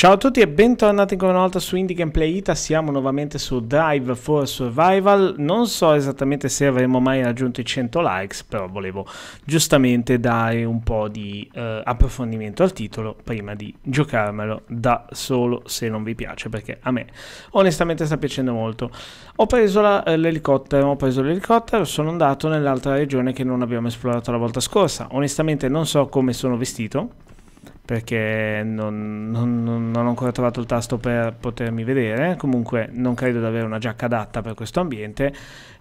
Ciao a tutti e bentornati ancora una volta su Indie Gameplay Ita, siamo nuovamente su Drive for Survival, non so esattamente se avremo mai raggiunto i 100 likes, però volevo giustamente dare un po' di eh, approfondimento al titolo prima di giocarmelo da solo se non vi piace, perché a me onestamente sta piacendo molto. Ho preso eh, l'elicottero, ho preso l'elicottero, sono andato nell'altra regione che non abbiamo esplorato la volta scorsa, onestamente non so come sono vestito, perché non, non, non, ho ancora trovato il tasto per potermi vedere, comunque non credo di avere una giacca adatta per questo ambiente.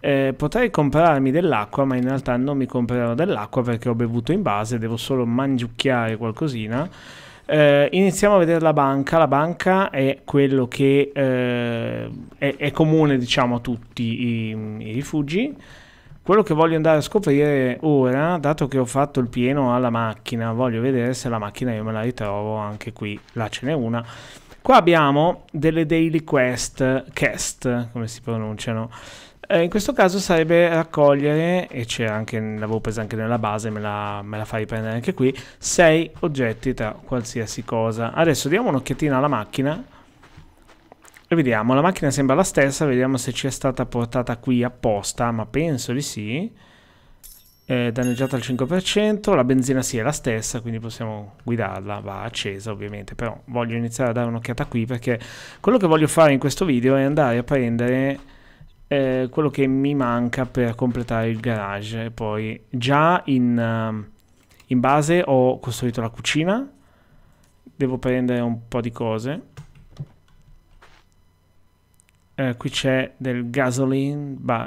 Eh, potrei comprarmi dell'acqua, ma in realtà non mi comprerò dell'acqua perché ho bevuto in base, devo solo mangiucchiare qualcosina. Eh, iniziamo a vedere la banca. La banca è quello che eh, è, è, comune, diciamo, a tutti i, i rifugi quello che voglio andare a scoprire ora, dato che ho fatto il pieno alla macchina, voglio vedere se la macchina io me la ritrovo anche qui. Là ce n'è una. Qua abbiamo delle daily quest, quest, come si pronunciano. Eh, in questo caso sarebbe raccogliere, e c'è anche, l'avevo presa anche nella base, me la, me la fai prendere anche qui, 6 oggetti tra qualsiasi cosa. Adesso diamo un'occhiatina alla macchina vediamo, la macchina sembra la stessa, vediamo se ci è stata portata qui apposta, ma penso di sì. È danneggiata al 5%, la benzina sì è la stessa, quindi possiamo guidarla, va accesa ovviamente, però voglio iniziare a dare un'occhiata qui perché quello che voglio fare in questo video è andare a prendere eh, quello che mi manca per completare il garage. poi già in, ehm, in base ho costruito la cucina, devo prendere un po' di cose eh, qui c'è del gasoline, ba,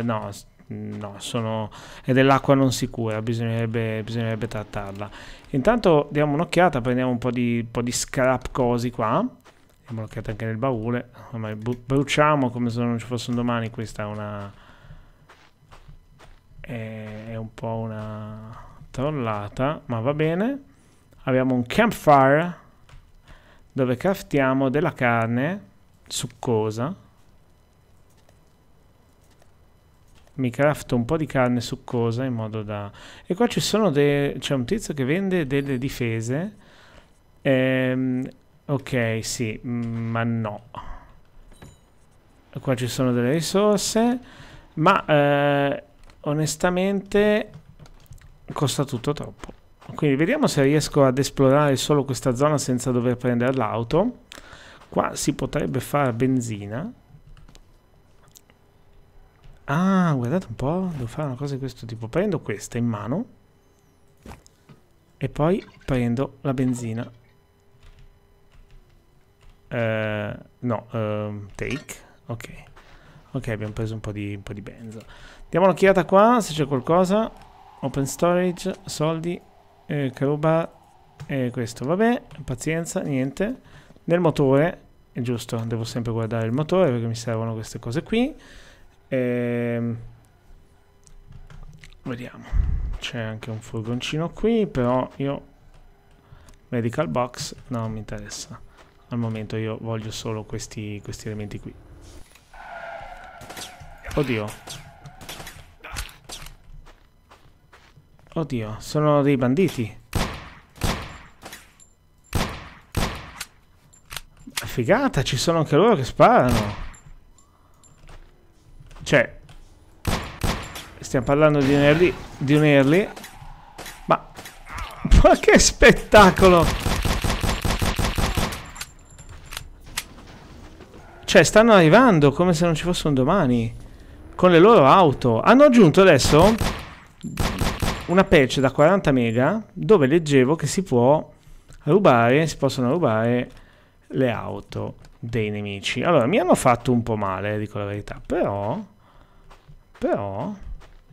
eh, no, no, sono, è dell'acqua non sicura, bisognerebbe, bisognerebbe, trattarla. Intanto diamo un'occhiata, prendiamo un po' di, po di scrap così qua, diamo un'occhiata anche nel baule, ormai bruciamo come se non ci fosse un domani, questa è una... è, è un po' una trollata, ma va bene. Abbiamo un campfire dove craftiamo della carne succosa mi crafto un po' di carne succosa in modo da... E qua ci sono dei... c'è un tizio che vende delle difese. Ehm, ok, sì, mm, ma no. Qua ci sono delle risorse, ma eh, onestamente costa tutto troppo. Quindi vediamo se riesco ad esplorare solo questa zona senza dover prendere l'auto. Qua si potrebbe fare benzina. Ah, guardate un po', devo fare una cosa di questo tipo. Prendo questa in mano e poi prendo la benzina. Eh, no, ehm, take. Ok. Ok, abbiamo preso un po' di, un po di benzo. Diamo un'occhiata qua se c'è qualcosa. Open storage, soldi, eh, caruba e eh, questo. Vabbè, pazienza, niente. Nel motore, è giusto, devo sempre guardare il motore perché mi servono queste cose qui. Ehm, vediamo. C'è anche un furgoncino qui, però io... Medical box, no, non mi interessa. Al momento io voglio solo questi, questi elementi qui. Oddio. Oddio, sono dei banditi. Figata, ci sono anche loro che sparano. Cioè, stiamo parlando di un early, di un early. Ma, ma che spettacolo! Cioè, stanno arrivando come se non ci fossero domani. Con le loro auto. Hanno aggiunto adesso una patch da 40 mega dove leggevo che si può rubare, si possono rubare le auto dei nemici. Allora, mi hanno fatto un po' male, dico la verità, però... Però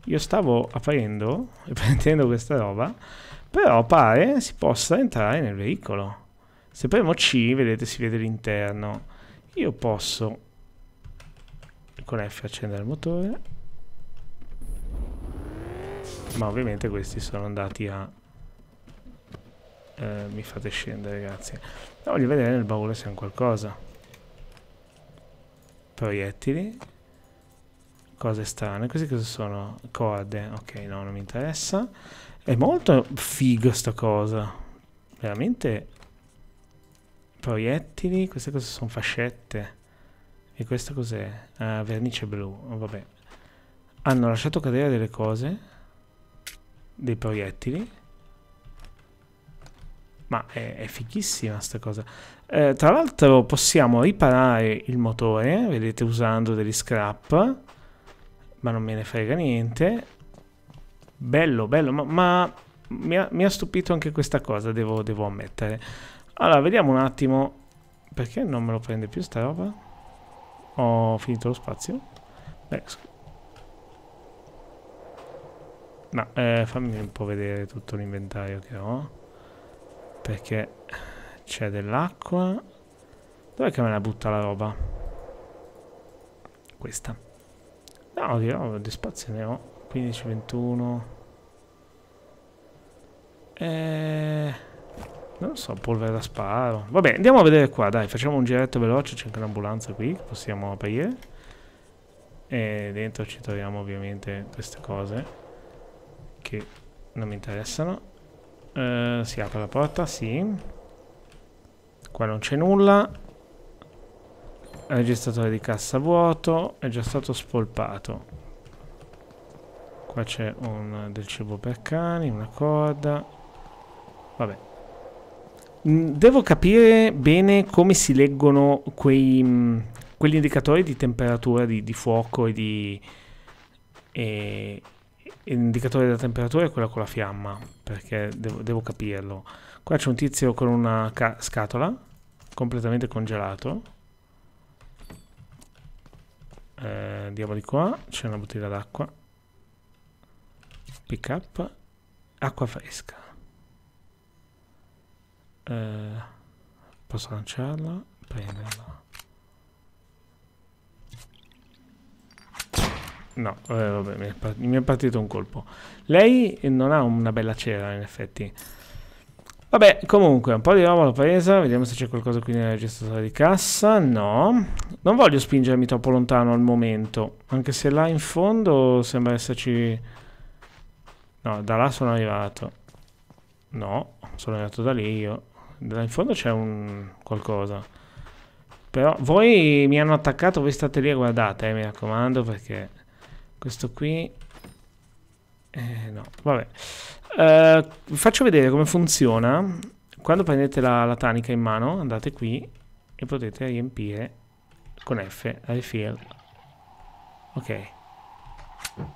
io stavo aprendo e prendendo questa roba, però pare si possa entrare nel veicolo. Se premo C, vedete, si vede l'interno. Io posso con F accendere il motore. Ma ovviamente questi sono andati a... Eh, mi fate scendere, grazie. No, voglio vedere nel baule se hanno qualcosa. Proiettili cose strane. Queste cosa sono? Corde. Ok, no, non mi interessa. È molto figo sta cosa. Veramente proiettili, queste cose sono fascette. E questa cos'è? Ah, vernice blu, oh, vabbè. Hanno lasciato cadere delle cose, dei proiettili. Ma è, è fighissima sta cosa. Eh, tra l'altro possiamo riparare il motore, vedete, usando degli scrap. Ma non me ne frega niente. Bello, bello, ma, ma mi, ha, mi, ha, stupito anche questa cosa, devo, devo ammettere. Allora, vediamo un attimo. Perché non me lo prende più sta roba? Ho finito lo spazio. Beh, ma eh, fammi un po' vedere tutto l'inventario che ho. Perché c'è dell'acqua. Dov'è che me la butta la roba? Questa. No, di, no, di spazio ne ho. 15, 21. Eh, non lo so, polvere da sparo. Vabbè, andiamo a vedere qua, dai. Facciamo un giretto veloce. C'è anche un'ambulanza qui. Possiamo aprire. E dentro ci troviamo ovviamente queste cose. Che non mi interessano. Eh, si apre la porta, sì. Qua non c'è nulla registratore di cassa vuoto, è già stato spolpato. Qua c'è del cibo per cani, una corda. Vabbè. Mm, devo capire bene come si leggono quei, mm, quegli indicatori di temperatura, di, di fuoco e di... E, l'indicatore della temperatura è quello con la fiamma, perché devo, devo capirlo. Qua c'è un tizio con una scatola, completamente congelato. Eh, andiamo di qua c'è una bottiglia d'acqua pick up acqua fresca eh, posso lanciarla prenderla No, eh, vabbè, mi è partito un colpo. Lei non ha una bella cera, in effetti. Vabbè, comunque, un po' di roba l'ho presa, vediamo se c'è qualcosa qui nella gestione di cassa, no. Non voglio spingermi troppo lontano al momento, anche se là in fondo sembra esserci... No, da là sono arrivato. No, sono arrivato da lì io. Da là in fondo c'è un... qualcosa. Però voi mi hanno attaccato, voi state lì e guardate, eh, mi raccomando, perché questo qui eh, no, vabbè. Uh, vi faccio vedere come funziona. Quando prendete la, la tanica in mano, andate qui e potete riempire con F, refill. Ok.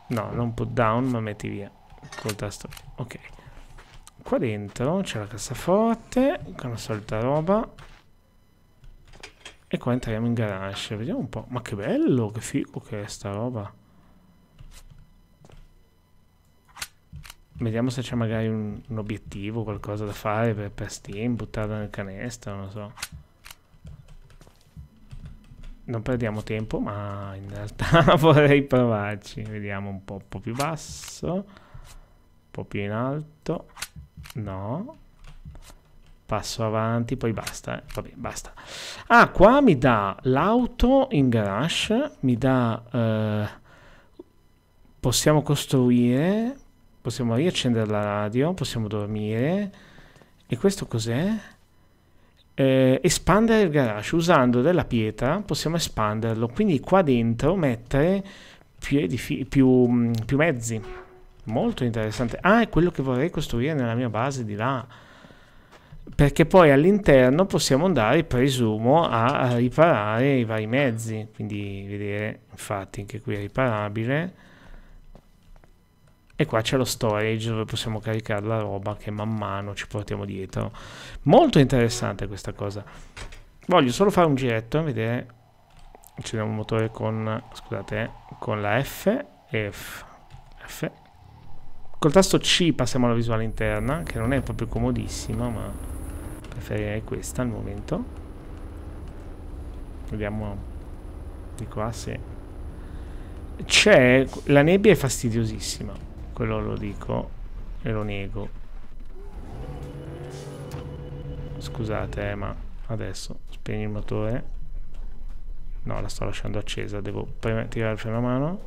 No, non put down, ma metti via col tasto. Ok. Qua dentro c'è la cassaforte, con la solita roba. E qua entriamo in garage. Vediamo un po'. Ma che bello, che figo che è sta roba. Vediamo se c'è magari un, un, obiettivo, qualcosa da fare per, per Steam, buttarlo nel canestro, non lo so. Non perdiamo tempo, ma in realtà vorrei provarci. Vediamo un po', un po' più basso, un po' più in alto. No. Passo avanti, poi basta. Eh. Vabbè, basta. Ah, qua mi dà l'auto in garage, mi dà... Eh, possiamo costruire Possiamo riaccendere la radio, possiamo dormire. E questo cos'è? Eh, espandere il garage. Usando della pietra possiamo espanderlo. Quindi qua dentro mettere più, più, mm, più mezzi. Molto interessante. Ah, è quello che vorrei costruire nella mia base di là perché poi all'interno possiamo andare, presumo, a riparare i vari mezzi, quindi vedere infatti anche qui è riparabile e qua c'è lo storage dove possiamo caricare la roba che man mano ci portiamo dietro molto interessante questa cosa voglio solo fare un giretto e vedere c'è un motore con scusate con la F e F, F col tasto C passiamo alla visuale interna che non è proprio comodissima ma preferirei questa al momento vediamo di qua se c'è la nebbia è fastidiosissima quello lo dico e lo nego scusate eh, ma adesso spegni il motore no la sto lasciando accesa devo tirare il freno a mano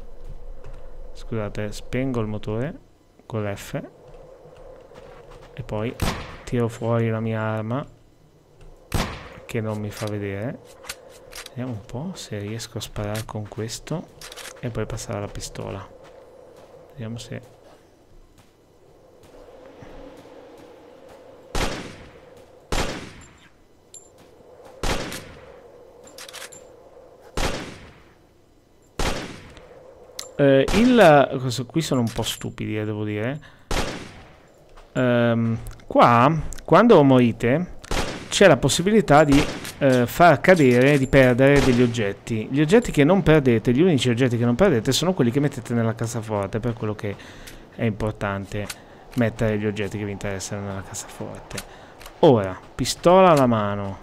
scusate spengo il motore con l'F e poi tiro fuori la mia arma che non mi fa vedere vediamo un po' se riesco a sparare con questo e poi passare alla pistola vediamo se Eh, il... Qui sono un po' stupidi, eh, devo dire. Ehm, qua, quando morite, c'è la possibilità di eh, far cadere, di perdere degli oggetti. Gli oggetti che non perdete, gli unici oggetti che non perdete, sono quelli che mettete nella cassaforte, per quello che è importante mettere gli oggetti che vi interessano nella cassaforte. Ora, pistola alla mano.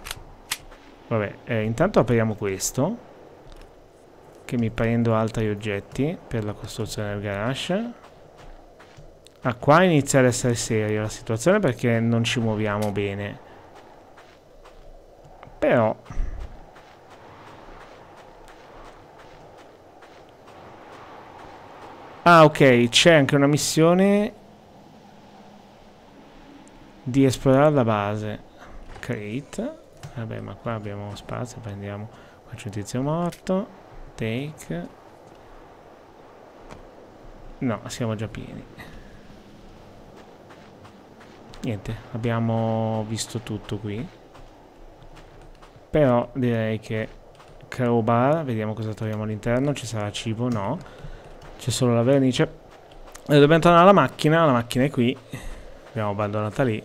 Vabbè, eh, intanto apriamo questo che mi prendo altri oggetti per la costruzione del garage. Ah, qua inizia ad essere serio la situazione perché non ci muoviamo bene. Però... Ah, ok, c'è anche una missione di esplorare la base. create Vabbè, ma qua abbiamo spazio, prendiamo... Qua c'è un tizio morto. Take. No, siamo già pieni. Niente, abbiamo visto tutto qui. Però direi che crowbar, vediamo cosa troviamo all'interno. Ci sarà cibo? No. C'è solo la vernice. Eh, dobbiamo tornare alla macchina, la macchina è qui. Abbiamo abbandonata lì.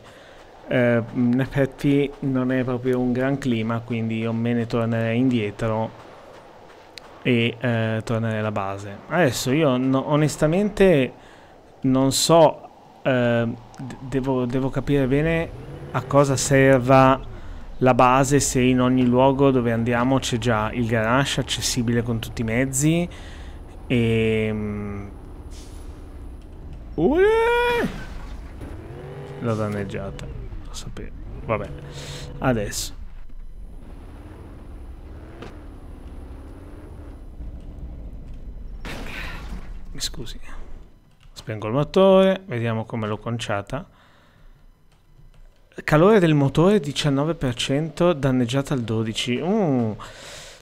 Eh, in effetti non è proprio un gran clima, quindi io me ne tornerei indietro e eh, tornare alla base. Adesso io no, onestamente non so, eh, devo, devo, capire bene a cosa serva la base se in ogni luogo dove andiamo c'è già il garage accessibile con tutti i mezzi e... Ehm, Uè! L'ho danneggiata, lo sapevo. Vabbè, adesso. mi scusi. Spengo il motore, vediamo come l'ho conciata. Calore del motore 19%, danneggiata al 12%. Uh, mm.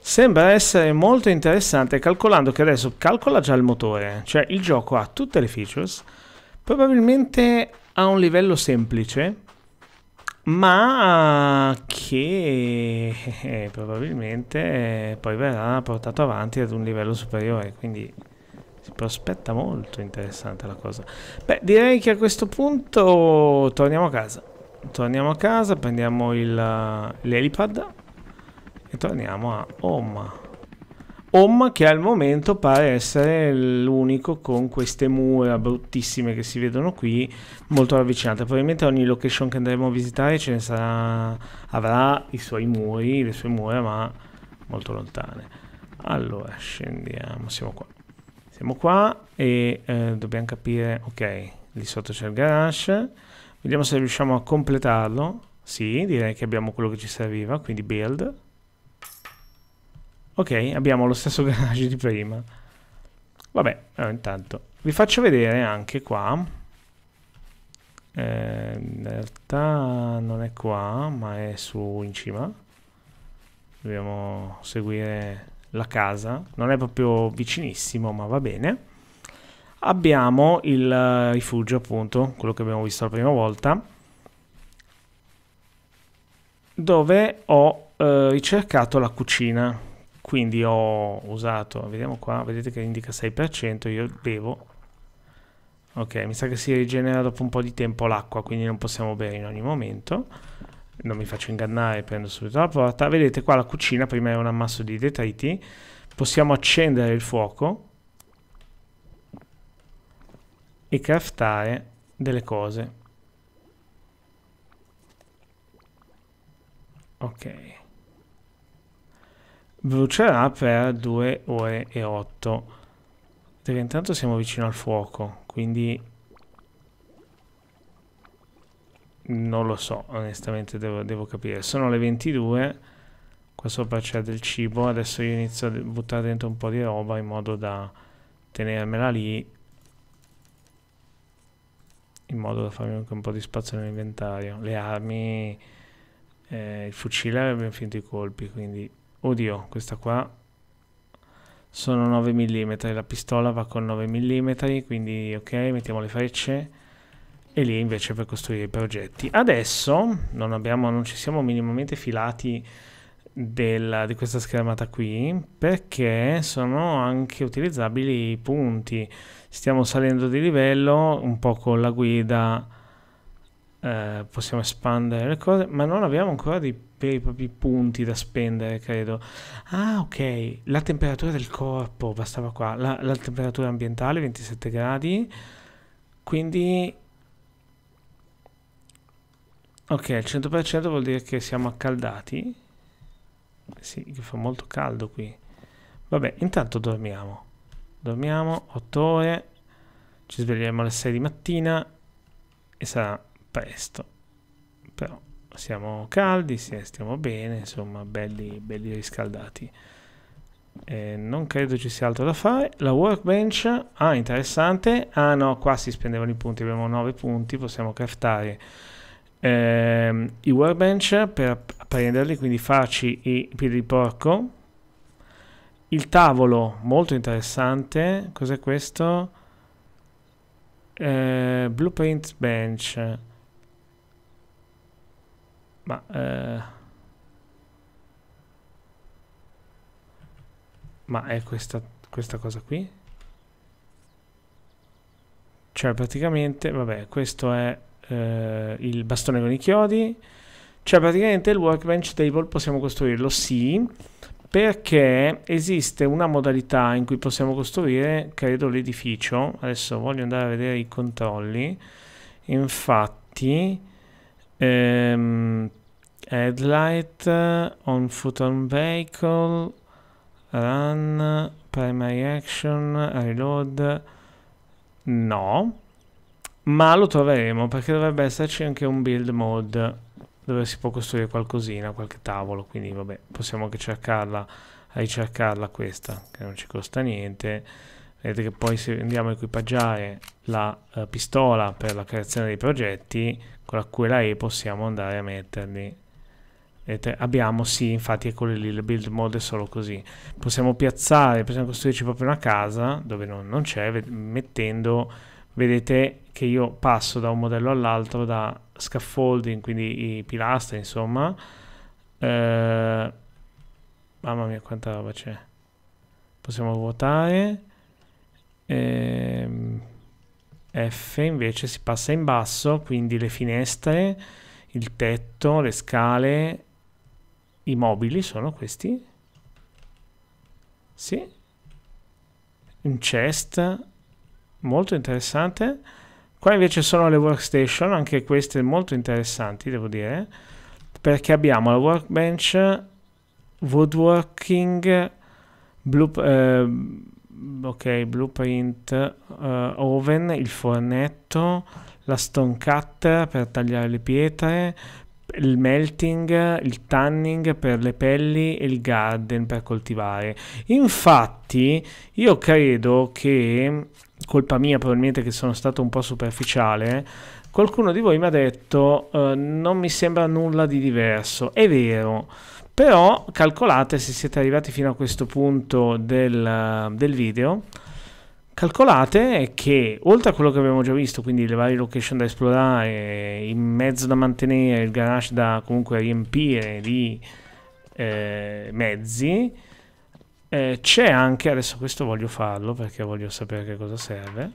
sembra essere molto interessante, calcolando che adesso calcola già il motore. Cioè il gioco ha tutte le features, probabilmente a un livello semplice, ma che eh, probabilmente poi verrà portato avanti ad un livello superiore. Quindi si prospetta molto interessante la cosa. Beh, direi che a questo punto torniamo a casa. Torniamo a casa, prendiamo l'elipad eh, e torniamo a Omma. Omma che al momento pare essere l'unico con queste mura bruttissime che si vedono qui molto ravvicinate. Probabilmente ogni location che andremo a visitare ce ne sarà, avrà i suoi muri, le sue mura ma molto lontane. Allora scendiamo, siamo qua. Siamo qua e eh, dobbiamo capire, ok, lì sotto c'è il garage, vediamo se riusciamo a completarlo. Sì, direi che abbiamo quello che ci serviva, quindi build. Ok, abbiamo lo stesso garage di prima. Vabbè, allora eh, intanto vi faccio vedere anche qua. Eh, in realtà non è qua, ma è su in cima. Dobbiamo seguire la casa, non è proprio vicinissimo, ma va bene. Abbiamo il rifugio, eh, appunto, quello che abbiamo visto la prima volta, dove ho eh, ricercato la cucina. Quindi ho usato, vediamo qua, vedete che indica 6%, io bevo. Ok, mi sa che si rigenera dopo un po' di tempo l'acqua, quindi non possiamo bere in ogni momento non mi faccio ingannare, prendo subito la porta. Vedete qua la cucina, prima era un ammasso di detriti. Possiamo accendere il fuoco e craftare delle cose. Ok. Brucerà per 2 ore e 8. Intanto siamo vicino al fuoco, quindi Non lo so, onestamente devo, devo capire. Sono le 22, qua sopra c'è del cibo, adesso io inizio a buttare dentro un po' di roba in modo da tenermela lì, in modo da farmi anche un po' di spazio nell'inventario. Le armi, eh, il fucile avrebbe finito i colpi, quindi... Oddio, questa qua sono 9 mm, la pistola va con 9 mm, quindi ok, mettiamo le frecce e lì invece per costruire i progetti. Adesso non, abbiamo, non ci siamo minimamente filati della, di questa schermata qui perché sono anche utilizzabili i punti. Stiamo salendo di livello un po' con la guida. Eh, possiamo espandere le cose, ma non abbiamo ancora dei veri e propri punti da spendere, credo. Ah, ok, la temperatura del corpo, bastava qua, la, la temperatura ambientale 27 gradi, quindi Ok, al 100% vuol dire che siamo accaldati. Sì, che fa molto caldo qui. Vabbè, intanto dormiamo. Dormiamo 8 ore, ci sveglieremo alle 6 di mattina e sarà presto. Però siamo caldi, sì, stiamo bene, insomma, belli, belli riscaldati. Eh, non credo ci sia altro da fare. La workbench, ah, interessante. Ah no, qua si spendevano i punti, abbiamo 9 punti, possiamo craftare ehm, i workbench per prenderli, quindi farci i piedi di porco. Il tavolo, molto interessante. Cos'è questo? Eh, blueprint bench. Ma... Eh, ma è questa, questa cosa qui? Cioè praticamente, vabbè, questo è eh, il bastone con i chiodi. Cioè praticamente il workbench table possiamo costruirlo, sì, perché esiste una modalità in cui possiamo costruire, credo, l'edificio. Adesso voglio andare a vedere i controlli. Infatti, ehm, headlight, on foot on vehicle, run, primary action, reload, no. Ma lo troveremo perché dovrebbe esserci anche un build mode dove si può costruire qualcosina, qualche tavolo, quindi vabbè, possiamo anche cercarla, ricercarla questa, che non ci costa niente. Vedete che poi se andiamo a equipaggiare la uh, pistola per la creazione dei progetti, con la quella E possiamo andare a metterli. Vedete, abbiamo, sì, infatti è quello ecco lì, il build mode è solo così. Possiamo piazzare, possiamo costruirci proprio una casa, dove non, non c'è, mettendo vedete che io passo da un modello all'altro da scaffolding, quindi i pilastri, insomma. Eh, mamma mia, quanta roba c'è. Possiamo ruotare Eh, F invece si passa in basso, quindi le finestre, il tetto, le scale, i mobili sono questi. Sì. Un chest, molto interessante. Qua invece sono le workstation, anche queste molto interessanti, devo dire, perché abbiamo la workbench, woodworking, blu, eh, ok, blueprint, eh, oven, il fornetto, la stone cutter per tagliare le pietre, il melting, il tanning per le pelli e il garden per coltivare. Infatti, io credo che colpa mia probabilmente che sono stato un po' superficiale, qualcuno di voi mi ha detto eh, non mi sembra nulla di diverso. È vero, però calcolate se siete arrivati fino a questo punto del, del video, calcolate che oltre a quello che abbiamo già visto, quindi le varie location da esplorare, il mezzo da mantenere, il garage da comunque riempire di eh, mezzi, eh, c'è anche, adesso questo voglio farlo perché voglio sapere che cosa serve.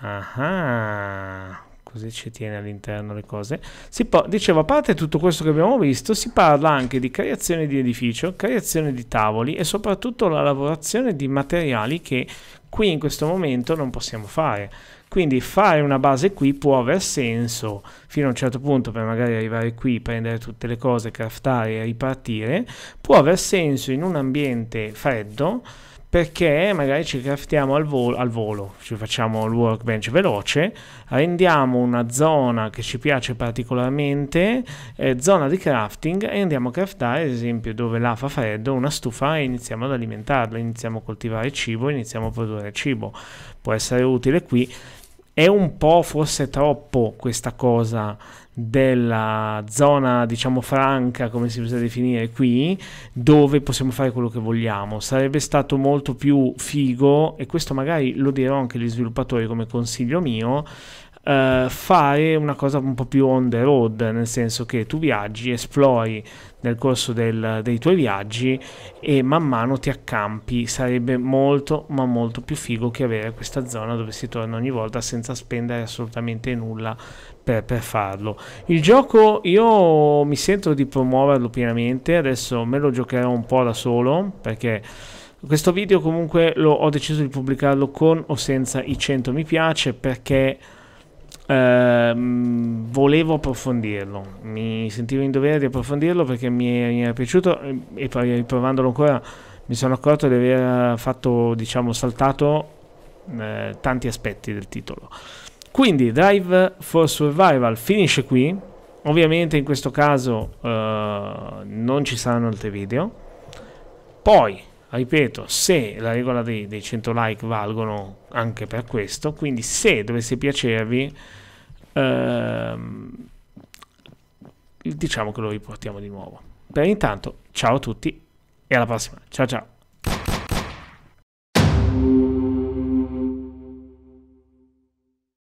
Ah, così ci tiene all'interno le cose. Si può, dicevo, a parte tutto questo che abbiamo visto, si parla anche di creazione di edificio, creazione di tavoli e soprattutto la lavorazione di materiali che qui in questo momento non possiamo fare quindi fare una base qui può aver senso fino a un certo punto per magari arrivare qui, prendere tutte le cose, craftare e ripartire, può aver senso in un ambiente freddo perché magari ci craftiamo al volo, al volo, ci facciamo il workbench veloce, rendiamo una zona che ci piace particolarmente, eh, zona di crafting e andiamo a craftare ad esempio dove là fa freddo una stufa e iniziamo ad alimentarla, iniziamo a coltivare cibo, iniziamo a produrre cibo, può essere utile qui è un po' forse troppo questa cosa della zona diciamo franca come si usa definire qui dove possiamo fare quello che vogliamo sarebbe stato molto più figo e questo magari lo dirò anche agli sviluppatori come consiglio mio uh, eh, fare una cosa un po' più on the road, nel senso che tu viaggi, esplori nel corso del, dei tuoi viaggi e man mano ti accampi. Sarebbe molto ma molto più figo che avere questa zona dove si torna ogni volta senza spendere assolutamente nulla per, per farlo. Il gioco io mi sento di promuoverlo pienamente, adesso me lo giocherò un po' da solo perché... Questo video comunque lo, ho deciso di pubblicarlo con o senza i 100 mi piace perché Ehm, volevo approfondirlo, mi sentivo in dovere di approfondirlo perché mi era piaciuto ehm, e poi riprovandolo ancora mi sono accorto di aver fatto, diciamo, saltato eh, tanti aspetti del titolo. Quindi Drive for Survival finisce qui, ovviamente in questo caso eh, non ci saranno altri video. Poi ripeto, se la regola dei, dei 100 like valgono anche per questo, quindi se dovesse piacervi, ehm, diciamo che lo riportiamo di nuovo. Per intanto, ciao a tutti e alla prossima. Ciao ciao.